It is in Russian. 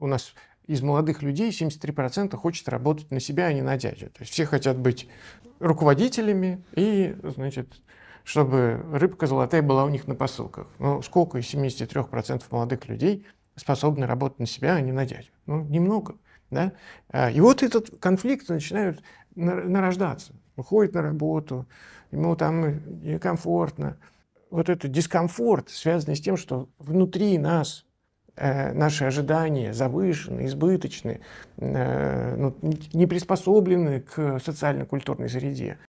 у нас из молодых людей 73% хочет работать на себя, а не на дядю. То есть все хотят быть руководителями и, значит, чтобы рыбка золотая была у них на посылках. Но сколько из 73% молодых людей способны работать на себя, а не на дядю? Ну, немного. Да? А, и вот этот конфликт начинают нарождаться. Уходит на работу, ему там некомфортно. Вот этот дискомфорт, связанный с тем, что внутри нас Э, наши ожидания завышены, избыточны, э, ну, не приспособлены к социально-культурной среде.